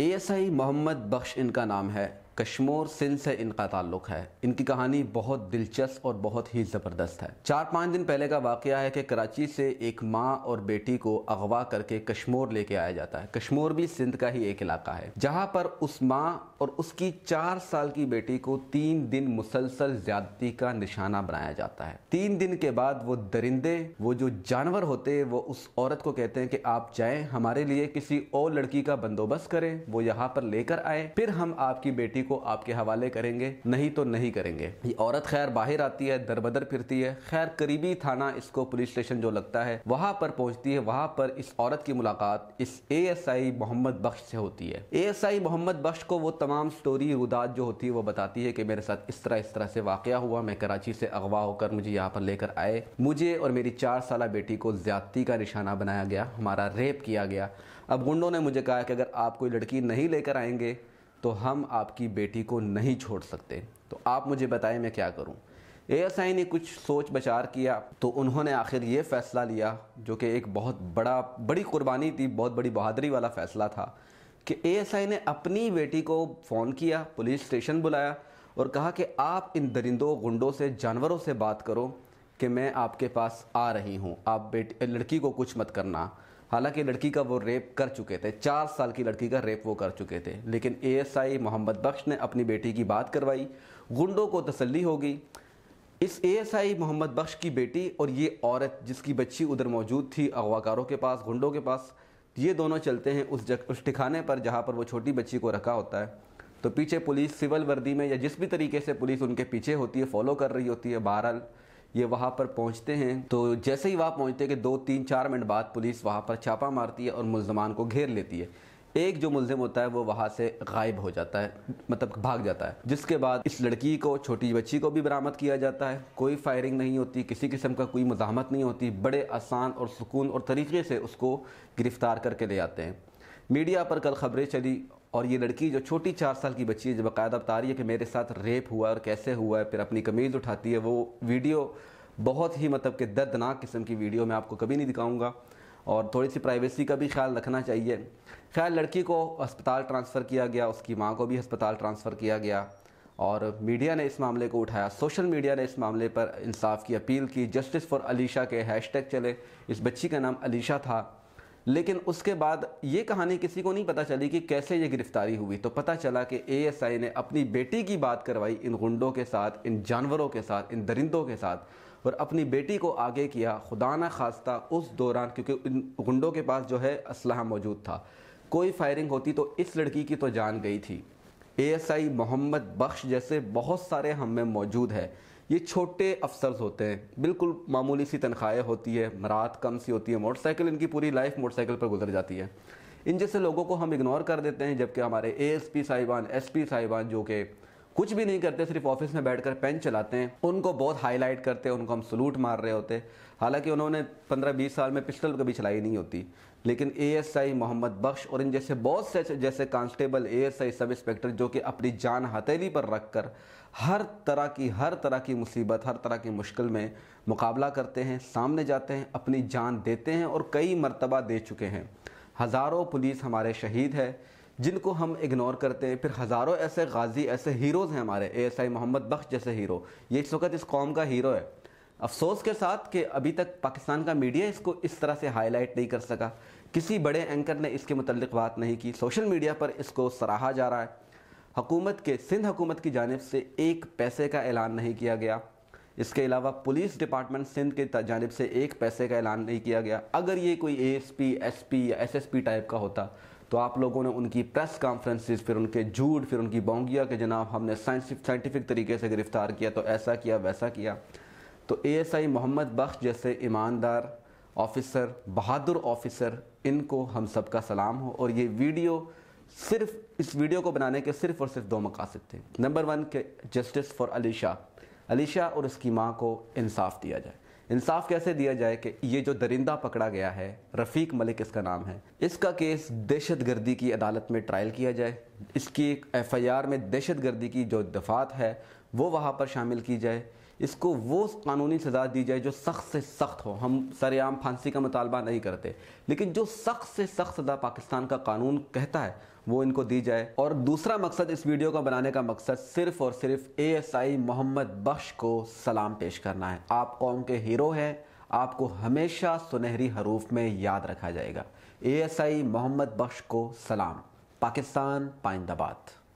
ASI Mohammad बख्श इनका नाम है कश्मोर सिंध से इनका ताल्लुक है इनकी कहानी बहुत दिलचस्प और बहुत ही ज़बरदस्त है चार पाँच दिन पहले का वाक़ है कि कराची से एक माँ और बेटी को अगवा करके कश्मोर लेके आया जाता है कश्मोर भी सिंध का ही एक इलाका है जहाँ पर उस माँ और उसकी चार साल की बेटी को तीन दिन मुसलसल ज्यादती का निशाना बनाया जाता है तीन दिन के बाद वो दरिंदे वो जो जानवर होते वो उस औरत को कहते हैं कि आप जाए हमारे लिए किसी और लड़की का बंदोबस्त करें वो यहाँ पर लेकर आए फिर हम आपकी बेटी बीवी को आपके हवाले करेंगे नहीं तो नहीं करेंगे ये औरत खैर बाहर आती है दरबदर फिरती है खैर करीबी थाना इसको पुलिस स्टेशन जो लगता है वहां पर पहुंचती है वहां पर इस औरत की मुलाकात इस एएसआई मोहम्मद बख्श से होती है एएसआई मोहम्मद बख्श को वो तमाम स्टोरी रुदात जो होती है वो बताती है कि मेरे साथ इस तरह इस तरह से वाक़ हुआ मैं कराची से अगवा होकर मुझे यहाँ पर लेकर आए मुझे और मेरी चार साल बेटी को ज्यादती का निशाना बनाया गया हमारा रेप किया गया अब गुंडों ने मुझे कहा कि अगर आप कोई लड़की नहीं लेकर आएंगे तो हम आपकी बेटी को नहीं छोड़ सकते तो आप मुझे बताएं मैं क्या करूं एएसआई ने कुछ सोच बचार किया तो उन्होंने आखिर ये फ़ैसला लिया जो कि एक बहुत बड़ा बड़ी कुर्बानी थी बहुत बड़ी बहादरी वाला फ़ैसला था कि एएसआई ने अपनी बेटी को फ़ोन किया पुलिस स्टेशन बुलाया और कहा कि आप इन दरिंदों गुंडों से जानवरों से बात करो कि मैं आपके पास आ रही हूँ आप बेटी लड़की को कुछ मत करना हालांकि लड़की का वो रेप कर चुके थे चार साल की लड़की का रेप वो कर चुके थे लेकिन एएसआई मोहम्मद बख्श ने अपनी बेटी की बात करवाई गुंडों को तसल्ली होगी इस एएसआई मोहम्मद बख्श की बेटी और ये औरत जिसकी बच्ची उधर मौजूद थी अगवाकारों के पास गुंडों के पास ये दोनों चलते हैं उस जग उस ठिकाने पर जहाँ पर वो छोटी बच्ची को रखा होता है तो पीछे पुलिस सिविल वर्दी में या जिस भी तरीके से पुलिस उनके पीछे होती है फॉलो कर रही होती है बहरहाल ये वहाँ पर पहुँचते हैं तो जैसे ही वहाँ पहुँचते कि दो तीन चार मिनट बाद पुलिस वहाँ पर छापा मारती है और मुलजमान को घेर लेती है एक जो मुलजिम होता है वो वहाँ से गायब हो जाता है मतलब भाग जाता है जिसके बाद इस लड़की को छोटी बच्ची को भी बरामद किया जाता है कोई फायरिंग नहीं होती किसी किस्म का कोई मजामत नहीं होती बड़े आसान और सुकून और तरीके से उसको गिरफ़्तार करके ले आते हैं मीडिया पर कल खबरें चली और ये लड़की जो छोटी चार साल की बच्ची है जो बाकायदा बता रही है कि मेरे साथ रेप हुआ और कैसे हुआ है फिर अपनी कमीज़ उठाती है वो वीडियो बहुत ही मतलब कि दर्दनाक किस्म की वीडियो मैं आपको कभी नहीं दिखाऊंगा और थोड़ी सी प्राइवेसी का भी ख्याल रखना चाहिए खैर लड़की को अस्पताल ट्रांसफ़र किया गया उसकी माँ को भी अस्पताल ट्रांसफ़र किया गया और मीडिया ने इस मामले को उठाया सोशल मीडिया ने इस मामले पर इंसाफ की अपील की जस्टिस फॉर अलीशा के हैशटैग चले इस बच्ची का नाम अलीशा था लेकिन उसके बाद ये कहानी किसी को नहीं पता चली कि कैसे ये गिरफ्तारी हुई तो पता चला कि एएसआई ने अपनी बेटी की बात करवाई इन गुंडों के साथ इन जानवरों के साथ इन दरिंदों के साथ और अपनी बेटी को आगे किया खुदा न खास्ता उस दौरान क्योंकि इन गुंडों के पास जो है असलाह मौजूद था कोई फायरिंग होती तो इस लड़की की तो जान गई थी एएसआई मोहम्मद बख्श जैसे बहुत सारे हम में मौजूद है ये छोटे अफसर्स होते हैं बिल्कुल मामूली सी तनख्वाहें होती है रात कम सी होती है मोटरसाइकिल इनकी पूरी लाइफ मोटरसाइकिल पर गुजर जाती है इन जैसे लोगों को हम इग्नोर कर देते हैं जबकि हमारे ए एस पी साहिबान एस पी साहिबान जो कि कुछ भी नहीं करते सिर्फ ऑफिस में बैठकर पेन चलाते हैं उनको बहुत हाईलाइट करते हैं उनको हम सलूट मार रहे होते हालांकि उन्होंने 15-20 साल में पिस्टल कभी चलाई नहीं होती लेकिन ए मोहम्मद बख्श और इन जैसे बहुत से जैसे कांस्टेबल ए सब इंस्पेक्टर जो कि अपनी जान हथेली पर रख कर हर तरह की हर तरह की मुसीबत हर तरह की मुश्किल में मुकाबला करते हैं सामने जाते हैं अपनी जान देते हैं और कई मरतबा दे चुके हैं हज़ारों पुलिस हमारे शहीद है जिनको हम इग्नोर करते हैं फिर हज़ारों ऐसे गाजी ऐसे हीरोज़ हैं हमारे ASI S I Mohammad Bakhsh जैसे हीरो ये इस वक्त इस कौम का हीरो है अफसोस के साथ कि अभी तक पाकिस्तान का मीडिया इसको इस तरह से हाईलाइट नहीं कर सका किसी बड़े एंकर ने इसके मतलब बात नहीं की सोशल मीडिया पर इसको सराहा जा रहा है हकूमत के सिंध हकूमत की जानब से एक पैसे का ऐलान नहीं किया गया इसके अलावा पुलिस डिपार्टमेंट सिंध के जानब से एक पैसे का ऐलान नहीं किया गया अगर ये कोई एस पी एस पी या एस एस पी टाइप का होता तो आप लोगों ने उनकी प्रेस कॉन्फ्रेंसिस फिर उनके झूठ फिर उनकी बोंगिया के जनाब हमने साइंटिफिक तरीके से गिरफ़्तार किया तो ऐसा किया वैसा किया तो एएसआई मोहम्मद बख्श जैसे ईमानदार ऑफिसर बहादुर ऑफिसर इनको हम सबका सलाम हो और ये वीडियो सिर्फ इस वीडियो को बनाने के सिर्फ और सिर्फ दो मकासद थे नंबर वन के जस्टिस फॉर अलीशा अलीशा और उसकी माँ को इंसाफ दिया जाए इंसाफ कैसे दिया जाए कि ये जो दरिंदा पकड़ा गया है रफ़ीक मलिक इसका नाम है इसका केस दहशत गर्दी की अदालत में ट्रायल किया जाए इसकी एफ आई आर में दहशत गर्दी की जो दफात है वो वहाँ पर शामिल की जाए इसको वो कानूनी सज़ा दी जाए जो सख्त से सख्त हो हम सरेआम फांसी का मुतालबा नहीं करते लेकिन जो सख्त से सख्त सज़ा पाकिस्तान का कानून कहता है वो इनको दी जाए और दूसरा मकसद इस वीडियो को बनाने का मकसद सिर्फ और सिर्फ ASI S I Mohammad Bakhsh को सलाम पेश करना है आप कौम के हीरो हैं आपको हमेशा सुनहरी हरूफ में याद रखा जाएगा ASI S I Mohammad Bakhsh को सलाम पाकिस्तान पाइंदाबाद